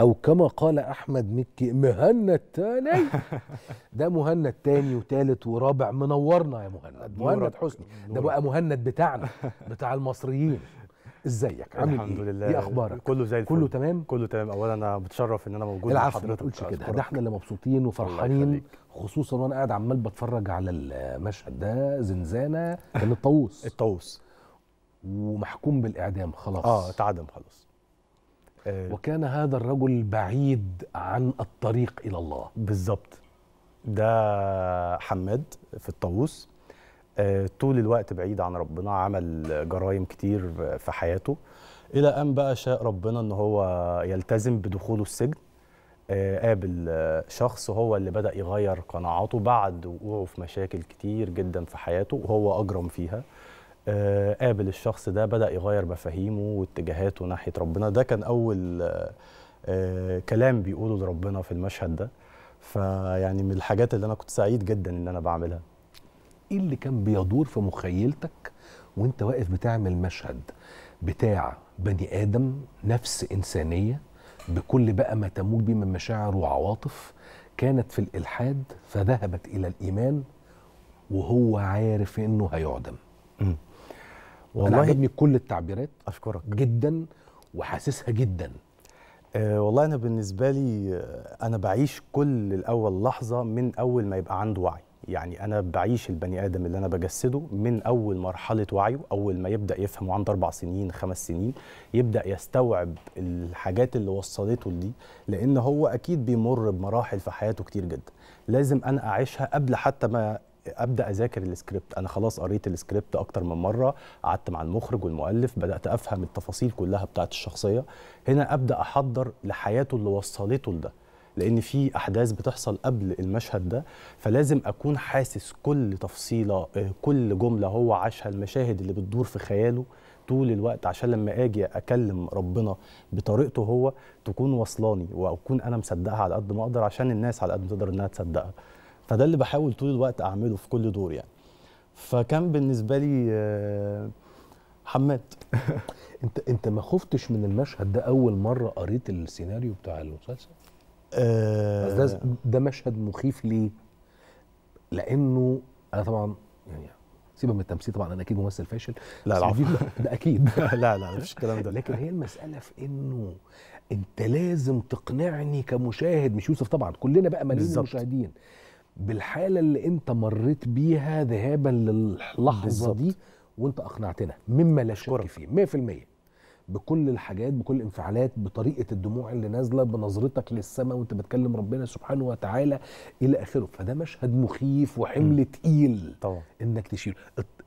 او كما قال احمد مكي مهنا الثاني ده مهنا الثاني وثالث ورابع منورنا يا مهند مهند حسني ده بقى مهند بتاعنا بتاع المصريين ازيك عامل الحمد ايه الحمد لله ايه اخبارك كله زي الفل كله تمام كله تمام اولا انا بتشرف ان انا موجود مع حضرتك ما تقولش كده ده احنا اللي مبسوطين وفرحانين خصوصا وانا قاعد عمال بتفرج على المشهد ده زنزانه كان الطاووس الطاووس ومحكوم بالاعدام خلاص اه اتعدم خلاص آه. وكان هذا الرجل بعيد عن الطريق الى الله بالظبط ده حماد في الطاووس آه، طول الوقت بعيد عن ربنا عمل جرائم كتير في حياته الى ان بقى شاء ربنا ان هو يلتزم بدخوله السجن آه، قابل شخص هو اللي بدا يغير قناعاته بعد وقوعه في مشاكل كتير جدا في حياته وهو اجرم فيها آه، قابل الشخص ده بدا يغير مفاهيمه واتجاهاته ناحيه ربنا ده كان اول آه، كلام بيقوله لربنا في المشهد ده فيعني من الحاجات اللي انا كنت سعيد جدا ان انا بعملها ايه اللي كان بيدور في مخيلتك وانت واقف بتعمل مشهد بتاع بني ادم نفس انسانيه بكل بقى ما تموج به من مشاعر وعواطف كانت في الالحاد فذهبت الى الايمان وهو عارف انه هيعدم والله أنا عجبني كل التعبيرات اشكرك جدا وحاسسها جدا أه والله انا بالنسبه لي آه، انا بعيش كل الاول لحظه من اول ما يبقى عنده وعي يعني انا بعيش البني ادم اللي انا بجسده من اول مرحله وعيه اول ما يبدا يفهم وعنده اربع سنين خمس سنين يبدا يستوعب الحاجات اللي وصلته لدي لان هو اكيد بيمر بمراحل في حياته كتير جدا لازم انا اعيشها قبل حتى ما ابدا اذاكر السكريبت انا خلاص قريت السكريبت اكتر من مره قعدت مع المخرج والمؤلف بدات افهم التفاصيل كلها بتاعه الشخصيه هنا ابدا احضر لحياته اللي وصلته لده لان في احداث بتحصل قبل المشهد ده فلازم اكون حاسس كل تفصيله آه، كل جمله هو عاشها المشاهد اللي بتدور في خياله طول الوقت عشان لما اجي اكلم ربنا بطريقته هو تكون وصلاني واكون انا مصدقها على قد ما اقدر عشان الناس على قد ما تقدر انها تصدقها فده اللي بحاول طول الوقت اعمله في كل دور يعني فكان بالنسبه لي آه، حماد انت انت ما خفتش من المشهد ده اول مره قريت السيناريو بتاع المسلسل أه ده مشهد مخيف ليه لانه انا طبعا يعني سيبك من التمثيل طبعا انا اكيد ممثل فاشل لا لا ده اكيد لا لا مفيش الكلام ده لكن هي المساله في انه انت لازم تقنعني كمشاهد مش يوسف طبعا كلنا بقى ملايين المشاهدين بالحاله اللي انت مريت بيها ذهابا للحظه بالزبط. دي وانت اقنعتنا مما لا شك فيه 100% بكل الحاجات بكل الانفعالات بطريقه الدموع اللي نازله بنظرتك للسماء وانت بتكلم ربنا سبحانه وتعالى الى اخره فده مشهد مخيف وحمل تقيل طبعا انك تشيله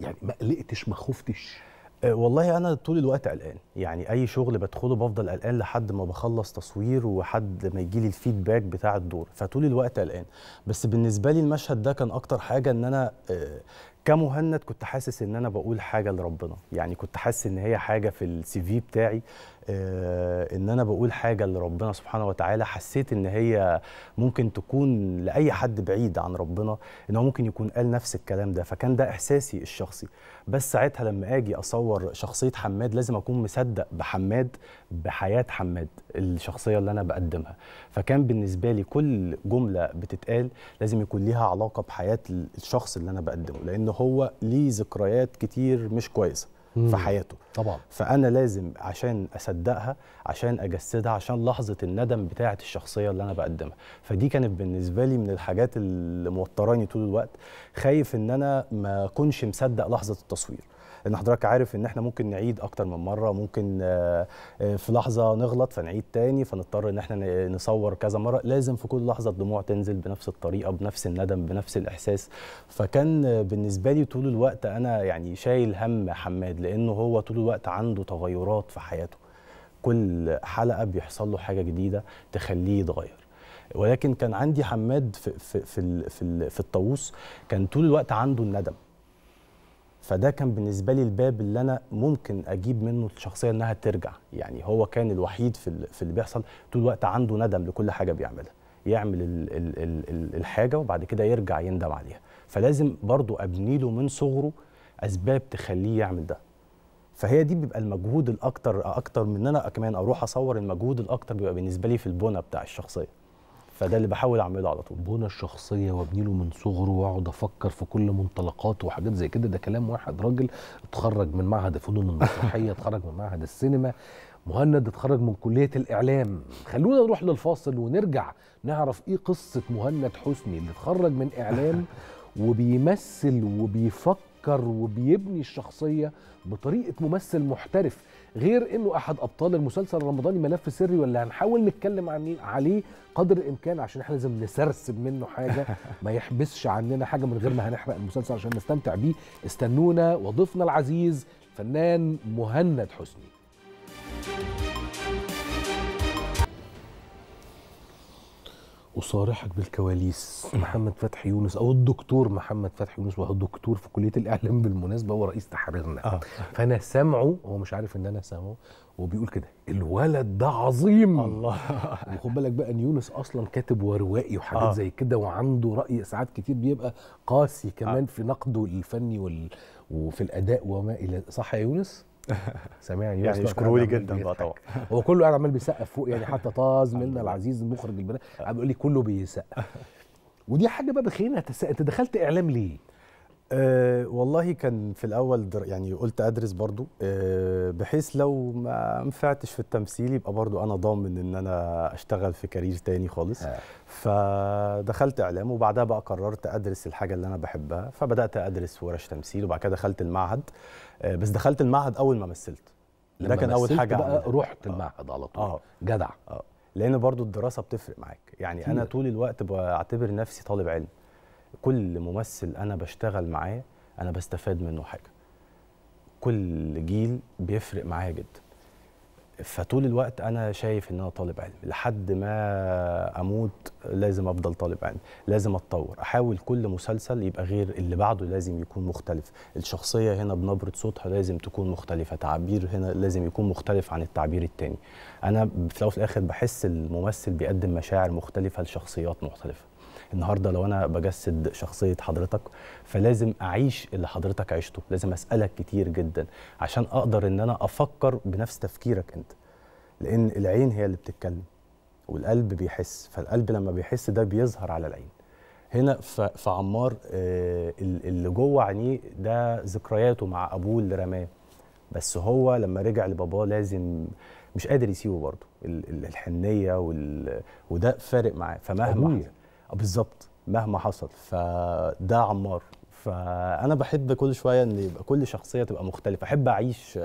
يعني ما قلقتش ما خفتش أه، والله انا طول الوقت قلقان يعني اي شغل بدخله بفضل قلقان لحد ما بخلص تصوير وحد ما يجي لي الفيدباك بتاع الدور فطول الوقت قلقان بس بالنسبه لي المشهد ده كان اكتر حاجه ان انا أه، كمهند كنت حاسس ان انا بقول حاجه لربنا يعني كنت حاسس ان هي حاجه في السي في بتاعي آه، ان انا بقول حاجه لربنا سبحانه وتعالى حسيت ان هي ممكن تكون لاي حد بعيد عن ربنا ان هو ممكن يكون قال نفس الكلام ده فكان ده احساسي الشخصي بس ساعتها لما اجي اصور شخصيه حماد لازم اكون مصدق بحماد بحياه حماد الشخصيه اللي انا بقدمها فكان بالنسبه لي كل جمله بتتقال لازم يكون ليها علاقه بحياه الشخص اللي انا بقدمه لانه هو ليه ذكريات كتير مش كويسه مم. في حياته طبعا فانا لازم عشان اصدقها عشان اجسدها عشان لحظه الندم بتاعه الشخصيه اللي انا بقدمها فدي كانت بالنسبه لي من الحاجات اللي موتراني طول الوقت خايف ان انا ما اكونش مصدق لحظه التصوير ان حضرتك عارف ان احنا ممكن نعيد اكتر من مره ممكن آه، آه، في لحظه نغلط فنعيد تاني فنضطر ان احنا نصور كذا مره لازم في كل لحظه الدموع تنزل بنفس الطريقه بنفس الندم بنفس الاحساس فكان بالنسبه لي طول الوقت انا يعني شايل هم حماد لانه هو طول الوقت عنده تغيرات في حياته كل حلقه بيحصل له حاجه جديده تخليه يتغير ولكن كان عندي حماد في في في في الطاووس كان طول الوقت عنده الندم فده كان بالنسبه لي الباب اللي انا ممكن اجيب منه الشخصيه انها ترجع يعني هو كان الوحيد في في اللي بيحصل طول الوقت عنده ندم لكل حاجه بيعملها يعمل الـ الـ الـ الحاجه وبعد كده يرجع يندم عليها فلازم برضو ابني له من صغره اسباب تخليه يعمل ده فهي دي بيبقى المجهود الاكتر اكتر من ان انا كمان اروح اصور المجهود الاكتر بيبقى بالنسبه لي في البنى بتاع الشخصيه فده اللي بحاول اعمله على طول بنى الشخصيه وابني له من صغره واقعد افكر في كل منطلقاته وحاجات زي كده ده كلام واحد راجل اتخرج من معهد الفنون المسرحيه اتخرج من معهد السينما مهند اتخرج من كليه الاعلام خلونا نروح للفاصل ونرجع نعرف ايه قصه مهند حسني اللي اتخرج من اعلام وبيمثل وبيفكر وبيبني الشخصيه بطريقه ممثل محترف غير انه احد ابطال المسلسل الرمضاني ملف سري واللي هنحاول نتكلم عن عليه قدر الامكان عشان احنا لازم نسرسب منه حاجه ما يحبسش عننا حاجه من غير ما هنحرق المسلسل عشان نستمتع بيه استنونا وضيفنا العزيز فنان مهند حسني أصارحك بالكواليس محمد فتحي يونس أو الدكتور محمد فتحي يونس وهو دكتور في كلية الإعلام بالمناسبة هو رئيس تحريرنا آه. فأنا سامعه هو مش عارف إن أنا سامعه وبيقول كده الولد ده عظيم الله وخد بالك بقى ان يونس اصلا كاتب وروائي وحاجات آه. زي كده وعنده راي ساعات كتير بيبقى قاسي كمان آه. في نقده الفني وال... وفي الاداء وما الى صح يا يونس سامعني يعني يشكروا لي جدا بقى طبعا هو كله قاعد عمال بيسقف فوق يعني حتى طاز منا العزيز المخرج البنات عم بيقول لي كله بيسقف ودي حاجه بقى بخير انت دخلت اعلام ليه؟ أه والله كان في الاول در يعني قلت ادرس برضو أه بحيث لو ما نفعتش في التمثيل يبقى برضو انا ضامن ان انا اشتغل في كارير تاني خالص آه. فدخلت اعلام وبعدها بقى قررت ادرس الحاجه اللي انا بحبها فبدات ادرس ورش تمثيل وبعد كده دخلت المعهد آه، بس دخلت المعهد اول ما مثلت ده كان اول حاجه بقى رحت المعهد على طول آه. جدع آه. لان برضو الدراسه بتفرق معاك يعني انا طول الوقت بعتبر نفسي طالب علم كل ممثل انا بشتغل معاه انا بستفاد منه حاجه كل جيل بيفرق معايا جدا فطول الوقت انا شايف ان انا طالب علم لحد ما اموت لازم افضل طالب علم لازم اتطور احاول كل مسلسل يبقى غير اللي بعده لازم يكون مختلف الشخصيه هنا بنبره صوتها لازم تكون مختلفه تعبير هنا لازم يكون مختلف عن التعبير التاني انا في الاول وفي الاخر بحس الممثل بيقدم مشاعر مختلفه لشخصيات مختلفه النهارده لو انا بجسد شخصيه حضرتك فلازم اعيش اللي حضرتك عشته لازم اسالك كتير جدا عشان اقدر ان انا افكر بنفس تفكيرك انت لان العين هي اللي بتتكلم والقلب بيحس فالقلب لما بيحس ده بيظهر على العين هنا في عمار آه، اللي جوه عينيه ده ذكرياته مع ابوه اللي رماه بس هو لما رجع لباباه لازم مش قادر يسيبه برضه الحنيه وده فارق معاه فمهما آه، بالظبط مهما حصل فده عمار فانا بحب كل شويه ان يبقى كل شخصيه تبقى مختلفه احب اعيش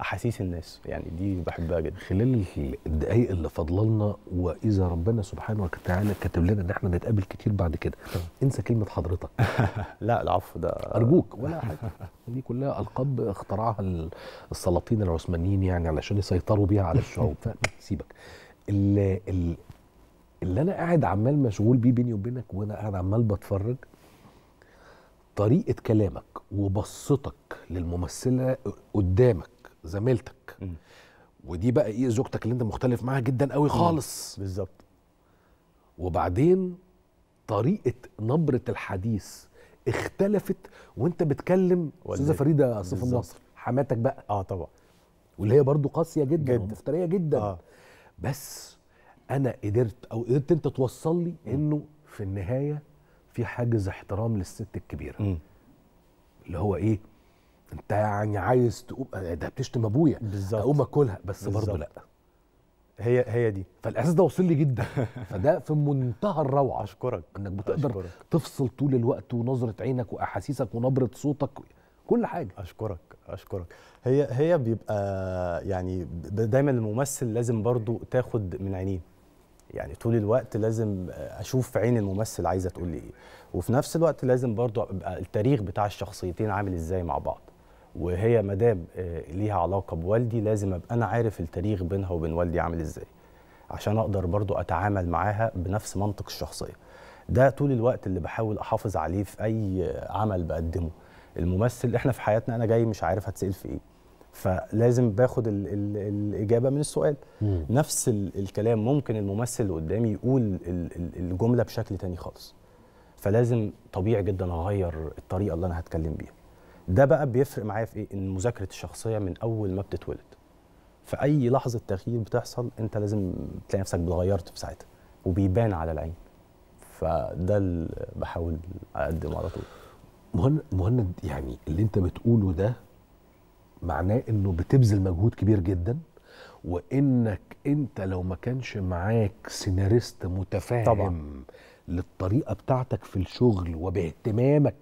احاسيس الناس يعني دي بحبها جدا خلال الدقائق اللي فاضله لنا واذا ربنا سبحانه وتعالى كاتب لنا ان احنا نتقابل كتير بعد كده انسى كلمه حضرتك لا العفو ده ارجوك ولا حاجه دي كلها القاب اخترعها السلاطين العثمانيين يعني علشان يسيطروا بيها على الشعوب فسيبك اللي انا قاعد عمال مشغول بيه بيني وبينك وانا قاعد عمال بتفرج طريقه كلامك وبصتك للممثله قدامك زميلتك م. ودي بقى ايه زوجتك اللي انت مختلف معاها جدا قوي خالص بالظبط وبعدين طريقه نبره الحديث اختلفت وانت بتكلم استاذه فريده صف النصر حماتك بقى اه طبعا واللي هي برضو قاسيه جدا, جداً. ومفتريه جدا آه. بس انا قدرت او قدرت انت توصل لي انه في النهايه في حاجز احترام للست الكبيره م. اللي هو ايه انت يعني عايز تقوم آه، ده بتشتم ابويا بالظبط اقوم اكلها بس برضه لا هي هي دي فالاحساس ده وصل لي جدا فده في منتهى الروعه اشكرك انك بتقدر أشكرك. تفصل طول الوقت ونظره عينك واحاسيسك ونبره صوتك كل حاجه اشكرك اشكرك هي هي بيبقى يعني دايما الممثل لازم برضو تاخد من عينيه يعني طول الوقت لازم اشوف في عين الممثل عايزه تقول لي ايه وفي نفس الوقت لازم برضو ابقى التاريخ بتاع الشخصيتين عامل ازاي مع بعض وهي مدام آه، ليها علاقه بوالدي لازم ابقى انا عارف التاريخ بينها وبين والدي عامل ازاي عشان اقدر برضو اتعامل معاها بنفس منطق الشخصيه ده طول الوقت اللي بحاول احافظ عليه في اي عمل بقدمه الممثل احنا في حياتنا انا جاي مش عارف هتسال في ايه فلازم باخد الـ الـ الاجابه من السؤال مم. نفس الكلام ممكن الممثل اللي قدامي يقول الـ الـ الجمله بشكل تاني خالص فلازم طبيعي جدا اغير الطريقه اللي انا هتكلم بيها ده بقى بيفرق معايا في ايه ان مذاكره الشخصيه من اول ما بتتولد في اي لحظه تغيير بتحصل انت لازم تلاقي نفسك اتغيرت في ساعتها وبيبان على العين فده اللي بحاول اقدمه على طول مهند مهند يعني اللي انت بتقوله ده معناه انه بتبذل مجهود كبير جدا وانك انت لو ما كانش معاك سيناريست متفاهم طبعا. للطريقه بتاعتك في الشغل وباهتمامك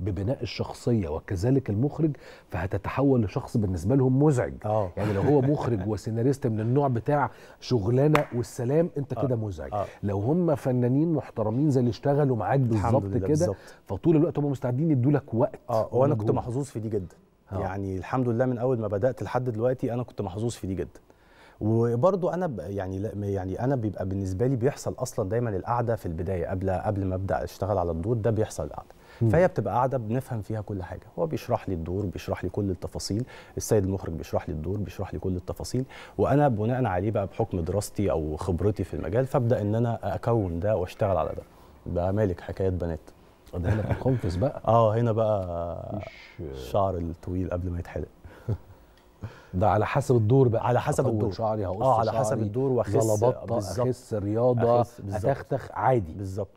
ببناء الشخصيه وكذلك المخرج فهتتحول لشخص بالنسبه لهم مزعج أوه. يعني لو هو مخرج وسيناريست من النوع بتاع شغلانه والسلام انت آه. كده مزعج أوه. لو هم فنانين محترمين زي اللي اشتغلوا معاك بالظبط كده فطول الوقت هم مستعدين يدوا لك وقت اه وانا كنت محظوظ في دي جدا أوه. يعني الحمد لله من اول ما بدات لحد دلوقتي انا كنت محظوظ في دي جدا وبرضو انا يعني يعني انا بيبقى بالنسبه لي بيحصل اصلا دايما القعده في البدايه قبل قبل ما ابدا اشتغل على الدور ده بيحصل القعده فهي بتبقى قاعده بنفهم فيها كل حاجه هو بيشرح لي الدور بيشرح لي كل التفاصيل السيد المخرج بيشرح لي الدور بيشرح لي كل التفاصيل وانا بناء عليه بقى بحكم دراستي او خبرتي في المجال فابدا ان انا اكون ده واشتغل على ده بقى مالك حكايات بنات ده هنا بتقنفس بقى اه هنا بقى الشعر الطويل قبل ما يتحلق ده على حسب الدور بقى على حسب الدور شعري هقص اه على حسب الدور واخس اخس رياضه اتختخ عادي بالظبط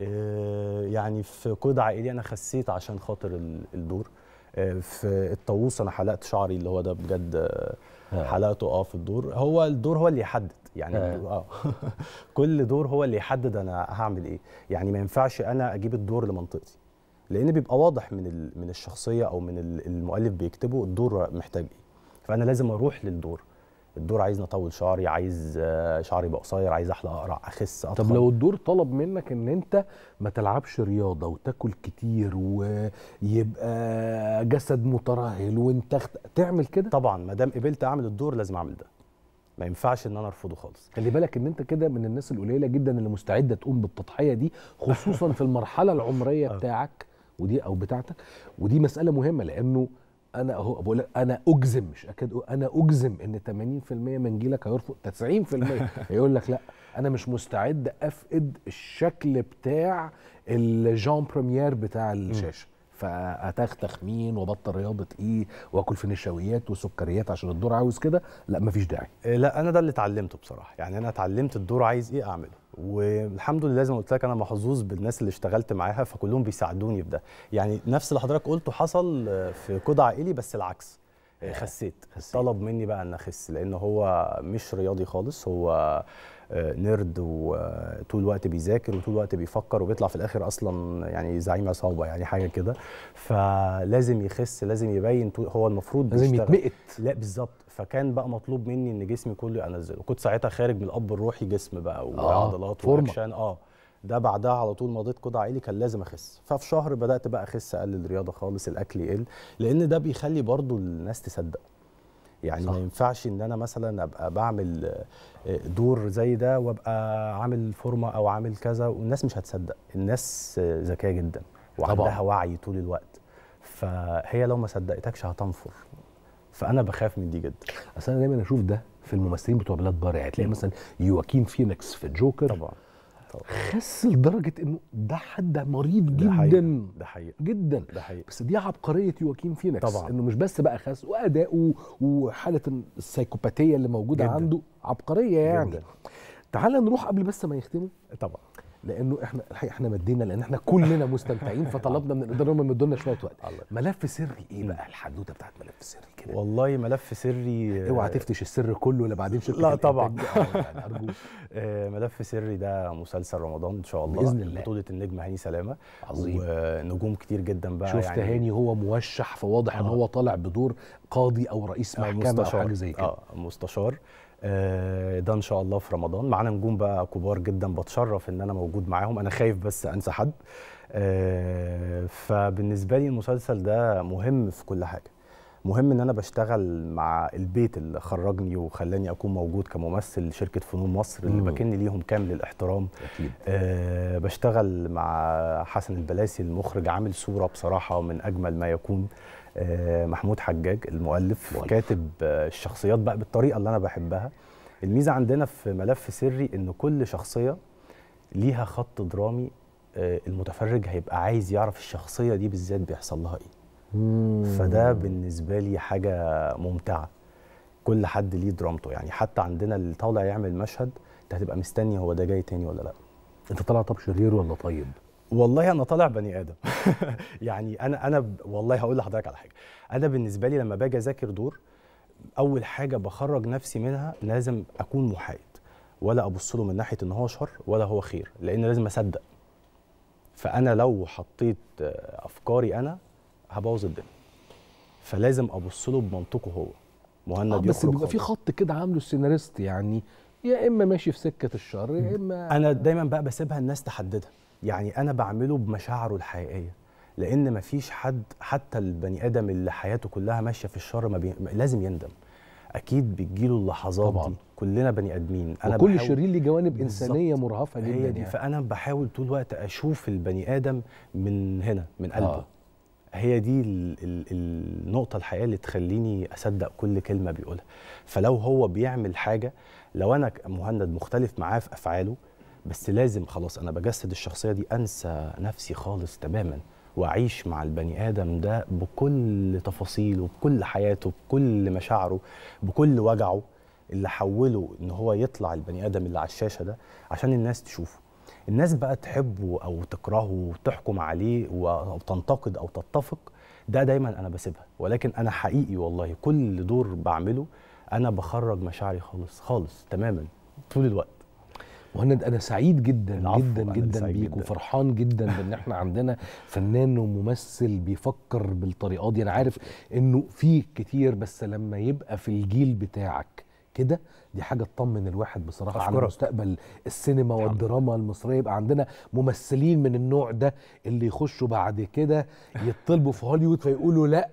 آه يعني في قيد عائلي انا خسيت عشان خاطر الدور في الطاووس انا حلقت شعري اللي هو ده بجد آه، آه. حلقته اه في الدور هو الدور هو اللي يحدد يعني اه, آه. كل دور هو اللي يحدد انا هعمل ايه يعني ما ينفعش انا اجيب الدور لمنطقتي لان بيبقى واضح من من الشخصيه او من المؤلف بيكتبه الدور محتاج ايه فانا لازم اروح للدور الدور عايز اطول شعري عايز آه، شعري يبقى قصير عايز احلى اقرع اخس اطول طب لو الدور طلب منك ان انت ما تلعبش رياضه وتاكل كتير ويبقى جسد مترهل وانت تعمل كده طبعا ما دام قبلت اعمل الدور لازم اعمل ده ما ينفعش ان انا ارفضه خالص خلي بالك ان انت كده من الناس القليله جدا اللي مستعده تقوم بالتضحيه دي خصوصا في المرحله العمريه آه. بتاعك ودي او بتاعتك ودي مساله مهمه لانه انا اهو بقول لك انا اجزم مش اكد انا اجزم ان 80% من جيلك هيرفض 90% هيقول لك لا انا مش مستعد افقد الشكل بتاع الجان بريمير بتاع الشاشه فاتختخ مين وابطل رياضه ايه واكل في نشويات وسكريات عشان الدور عاوز كده لا مفيش داعي إيه، لا انا ده اللي اتعلمته بصراحه يعني انا اتعلمت الدور عايز ايه اعمله والحمد لله زي ما قلت لك انا محظوظ بالناس اللي اشتغلت معاها فكلهم بيساعدوني في ده يعني نفس اللي حضرتك قلته حصل في كود عائلي بس العكس آه، خسيت. خسيت طلب مني بقى ان اخس لان هو مش رياضي خالص هو آه، نرد وطول آه، الوقت بيذاكر وطول الوقت بيفكر وبيطلع في الاخر اصلا يعني زعيم عصابه يعني حاجه كده فلازم يخس لازم يبين هو المفروض لازم يتمقت لا بالظبط فكان بقى مطلوب مني ان جسمي كله انزله كنت ساعتها خارج من الاب الروحي جسم بقى آه، وعضلات آه واكشن اه ده بعدها على طول مضيت قضاء عائلي كان لازم اخس ففي شهر بدات بقى اخس اقلل رياضه خالص الاكل يقل لان ده بيخلي برضو الناس تصدق يعني صح. ما ينفعش ان انا مثلا ابقى بعمل آه، دور زي ده وابقى عامل فورمه او عامل كذا والناس مش هتصدق الناس آه، ذكيه جدا وعندها طبعا. وعي طول الوقت فهي لو ما صدقتكش هتنفر فانا بخاف من دي جدا اصل انا دايما اشوف ده في الممثلين بتوع بلاد بار يعني تلاقي مثلا يواكين فينيكس في الجوكر طبعا خس لدرجه انه ده حد مريض ده جدا حقيقة. ده حقيقة. جدا ده حقيقة. بس دي عبقريه يواكين فينيكس طبعا انه مش بس بقى خس واداؤه وحاله السيكوباتيه اللي موجوده جداً. عنده عبقريه يعني جداً. تعال نروح قبل بس ما يختموا طبعا لانه احنا الحقيقه احنا مدينا لان احنا كلنا مستمتعين فطلبنا من الاداره انهم يدوا لنا شويه وقت ملف سري ايه بقى الحدوته بتاعت ملف سري كده والله ملف سري آه، اوعى تفتش السر كله اللي بعدين شركه لا طبعا آه، يعني ارجوك آه، ملف سري ده مسلسل رمضان ان شاء الله باذن الله بطوله النجم هاني سلامه عظيم ونجوم كتير جدا بقى شفت يعني هاني هو موشح فواضح آه. ان هو طالع بدور قاضي او رئيس محكمه او حاجه زي كده آه مستشار آه، ده ان شاء الله في رمضان معانا نجوم بقى كبار جدا بتشرف ان انا موجود معاهم انا خايف بس انسى حد آه، فبالنسبه لي المسلسل ده مهم في كل حاجه مهم ان انا بشتغل مع البيت اللي خرجني وخلاني اكون موجود كممثل لشركه فنون مصر اللي بكن ليهم كامل الاحترام اكيد أه بشتغل مع حسن البلاسي المخرج عامل صوره بصراحه من اجمل ما يكون آه، محمود حجاج المؤلف مؤلف. كاتب آه، الشخصيات بقى بالطريقه اللي انا بحبها الميزه عندنا في ملف سري ان كل شخصيه ليها خط درامي آه، المتفرج هيبقى عايز يعرف الشخصيه دي بالذات بيحصل لها ايه مم. فده بالنسبه لي حاجه ممتعه كل حد ليه درامته يعني حتى عندنا اللي طالع يعمل مشهد انت هتبقى مستني هو ده جاي تاني ولا لا انت طالع طب شرير ولا طيب والله انا طالع بني ادم يعني انا انا ب... والله هقول لحضرتك على حاجه انا بالنسبه لي لما باجي اذاكر دور اول حاجه بخرج نفسي منها لازم اكون محايد ولا ابص له من ناحيه ان هو شر ولا هو خير لان لازم اصدق فانا لو حطيت افكاري انا هبوظ الدنيا فلازم ابص له بمنطقه هو مهند آه بس بيبقى في خط كده عامله السيناريست يعني يا اما ماشي في سكه الشر يا اما انا دايما بقى بسيبها الناس تحددها يعني انا بعمله بمشاعره الحقيقيه لان مفيش حد حتى البني ادم اللي حياته كلها ماشيه في الشر ما بي... لازم يندم اكيد بتجيله اللحظات طبعا. دي كلنا بني ادمين انا وكل بحاول... شرير له جوانب انسانيه مرهفه جدا هي دي يعني. فانا بحاول طول الوقت اشوف البني ادم من هنا من قلبه آه. هي دي ال ال النقطه الحقيقيه اللي تخليني اصدق كل كلمه بيقولها فلو هو بيعمل حاجه لو انا مهند مختلف معاه في افعاله بس لازم خلاص انا بجسد الشخصيه دي انسى نفسي خالص تماما واعيش مع البني ادم ده بكل تفاصيله بكل حياته بكل مشاعره بكل وجعه اللي حوله ان هو يطلع البني ادم اللي على الشاشه ده عشان الناس تشوفه الناس بقى تحبه او تكرهه وتحكم عليه وتنتقد او تتفق ده دايما انا بسيبها ولكن انا حقيقي والله كل دور بعمله انا بخرج مشاعري خالص خالص تماما طول الوقت مهند انا سعيد جدا جدا جدا بيك وفرحان جدا بان احنا عندنا فنان وممثل بيفكر بالطريقه دي انا عارف انه في كتير بس لما يبقى في الجيل بتاعك كده دي حاجه تطمن الواحد بصراحه أشكرك. على مستقبل السينما نعم. والدراما المصريه يبقى عندنا ممثلين من النوع ده اللي يخشوا بعد كده يطلبوا في هوليوود فيقولوا لا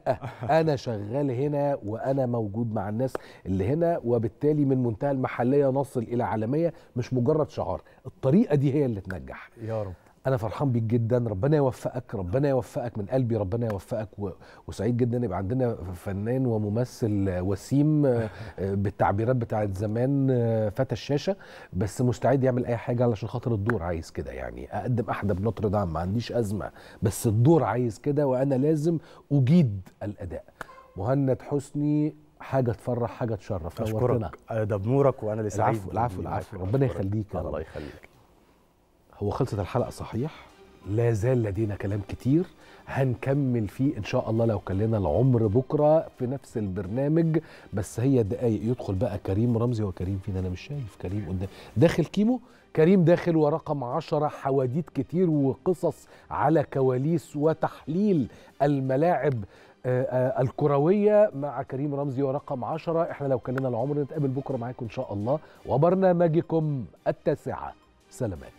انا شغال هنا وانا موجود مع الناس اللي هنا وبالتالي من منتهى المحليه نصل الى عالميه مش مجرد شعار الطريقه دي هي اللي تنجح يا رب انا فرحان بيك جدا ربنا يوفقك ربنا يوفقك من قلبي ربنا يوفقك و... وسعيد جدا يبقى عندنا فنان وممثل وسيم آه، بالتعبيرات بتاعت زمان آه، فتى الشاشه بس مستعد يعمل اي حاجه علشان خاطر الدور عايز كده يعني اقدم احدى بنوتردام ما عنديش ازمه بس الدور عايز كده وانا لازم اجيد الاداء مهند حسني حاجه تفرح حاجه تشرف اشكرك آه، ده بنورك وانا اللي سعيد العفو العفو العفو ربنا يخليك الله يخليك هو خلصت الحلقه صحيح لا زال لدينا كلام كتير هنكمل فيه ان شاء الله لو كلنا العمر بكره في نفس البرنامج بس هي دقايق يدخل بقى كريم رمزي وكريم فين انا مش شايف كريم قدام داخل كيمو كريم داخل ورقم عشرة حواديت كتير وقصص على كواليس وتحليل الملاعب آه، آه، الكروية مع كريم رمزي ورقم عشرة احنا لو كلنا العمر نتقابل بكرة معاكم ان شاء الله وبرنامجكم التاسعة سلامات